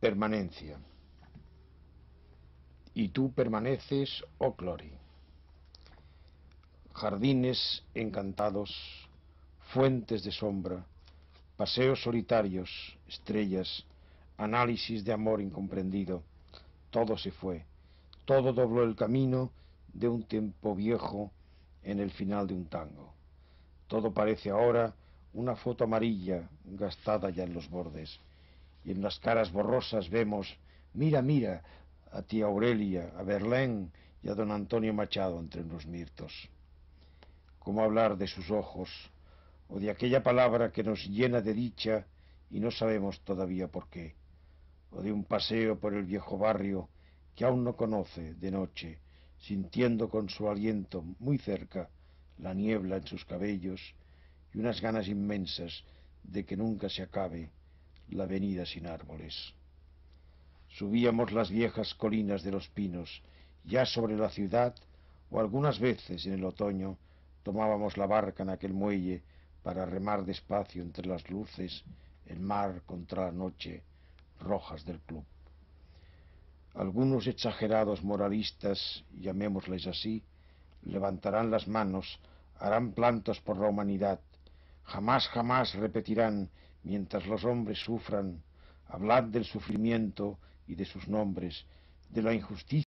Permanencia. Y tú permaneces, oh Clori. Jardines encantados, fuentes de sombra, paseos solitarios, estrellas, análisis de amor incomprendido. Todo se fue, todo dobló el camino de un tiempo viejo en el final de un tango. Todo parece ahora una foto amarilla gastada ya en los bordes y en las caras borrosas vemos, mira, mira, a tía Aurelia, a Berlín y a don Antonio Machado entre los mirtos. ¿Cómo hablar de sus ojos o de aquella palabra que nos llena de dicha y no sabemos todavía por qué? ¿O de un paseo por el viejo barrio que aún no conoce de noche, sintiendo con su aliento muy cerca la niebla en sus cabellos y unas ganas inmensas de que nunca se acabe la avenida sin árboles. Subíamos las viejas colinas de los pinos, ya sobre la ciudad, o algunas veces en el otoño tomábamos la barca en aquel muelle para remar despacio entre las luces, el mar contra la noche, rojas del club. Algunos exagerados moralistas, llamémosles así, levantarán las manos, harán plantas por la humanidad, Jamás, jamás repetirán, mientras los hombres sufran, hablad del sufrimiento y de sus nombres, de la injusticia.